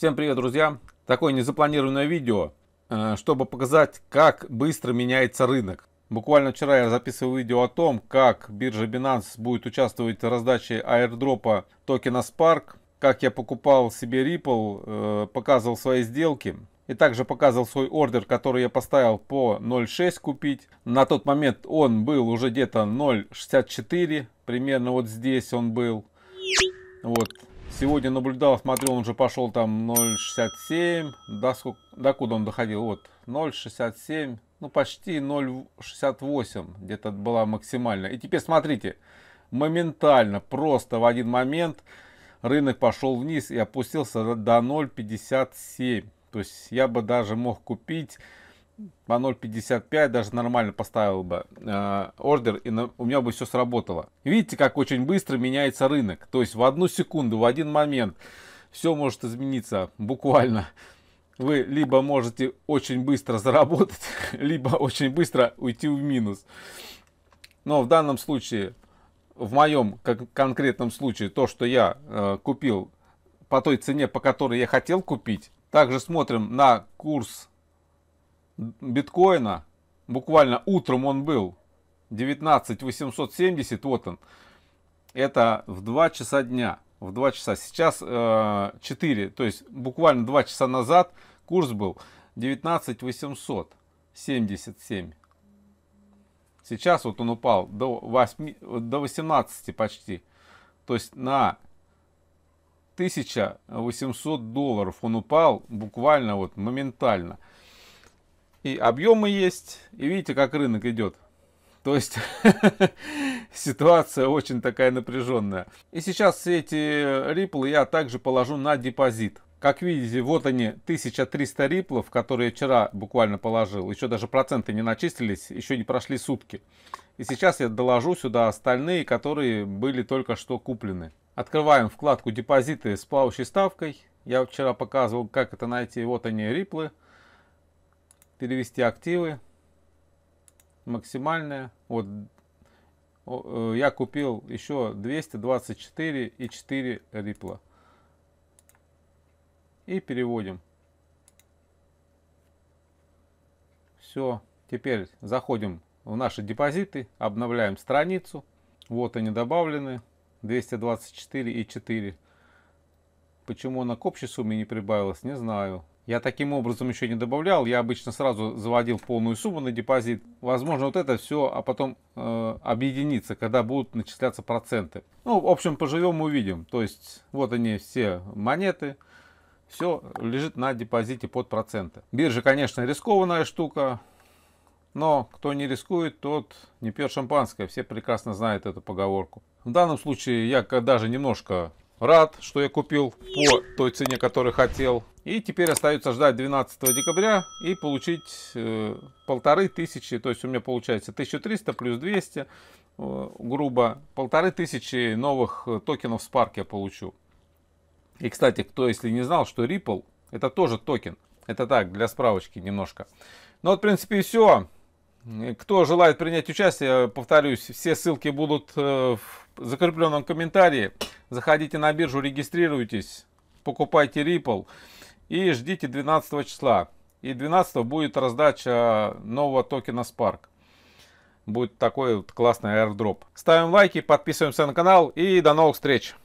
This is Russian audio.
Всем привет, друзья! Такое незапланированное видео, э, чтобы показать, как быстро меняется рынок. Буквально вчера я записывал видео о том, как биржа Binance будет участвовать в раздаче аирдропа токена Spark, как я покупал себе Ripple, э, показывал свои сделки и также показывал свой ордер, который я поставил по 0.6 купить. На тот момент он был уже где-то 0.64, примерно вот здесь он был. Вот, Сегодня наблюдал, смотрю, он уже пошел там 0,67. До, сколько, до куда он доходил? Вот 0,67. Ну, почти 0,68. Где-то была максимально. И теперь смотрите. Моментально, просто в один момент рынок пошел вниз и опустился до 0,57. То есть я бы даже мог купить по 0.55 даже нормально поставил бы э, ордер, и на, у меня бы все сработало. Видите, как очень быстро меняется рынок. То есть в одну секунду, в один момент все может измениться буквально. Вы либо можете очень быстро заработать, либо очень быстро уйти в минус. Но в данном случае, в моем как, конкретном случае, то, что я э, купил по той цене, по которой я хотел купить, также смотрим на курс биткоина, буквально утром он был, 19 870, вот он, это в 2 часа дня, в 2 часа, сейчас э, 4, то есть буквально 2 часа назад курс был 19 877. Сейчас вот он упал до, 8, до 18 почти. То есть на 1800 долларов он упал буквально вот моментально и объемы есть, и видите, как рынок идет. То есть ситуация очень такая напряженная. И сейчас все эти риплы я также положу на депозит. Как видите, вот они, 1300 риплов, которые вчера буквально положил. Еще даже проценты не начислились, еще не прошли сутки. И сейчас я доложу сюда остальные, которые были только что куплены. Открываем вкладку депозиты с плавающей ставкой. Я вчера показывал, как это найти. Вот они, риплы перевести активы, максимальное. Вот э, я купил еще 224 и 4 рипла. И переводим. Все. Теперь заходим в наши депозиты, обновляем страницу. Вот они добавлены. 224 и 4. Почему она к общей сумме не прибавилась, не знаю. Я таким образом еще не добавлял. Я обычно сразу заводил полную сумму на депозит. Возможно, вот это все, а потом э, объединится, когда будут начисляться проценты. Ну, в общем, поживем, увидим. То есть, вот они все монеты. Все лежит на депозите под проценты. Биржа, конечно, рискованная штука. Но кто не рискует, тот не пьет шампанское. Все прекрасно знают эту поговорку. В данном случае я даже немножко рад, что я купил по той цене, которую хотел. И теперь остается ждать 12 декабря и получить э, полторы тысячи, то есть у меня получается 1300 плюс 200, э, грубо, полторы тысячи новых э, токенов Spark я получу. И, кстати, кто если не знал, что Ripple это тоже токен. Это так, для справочки немножко. Ну, вот, в принципе, и все. Кто желает принять участие, повторюсь, все ссылки будут в закрепленном комментарии. Заходите на биржу, регистрируйтесь, покупайте Ripple. И ждите 12 числа. И 12 будет раздача нового токена Spark. Будет такой вот классный airdrop. Ставим лайки, подписываемся на канал и до новых встреч.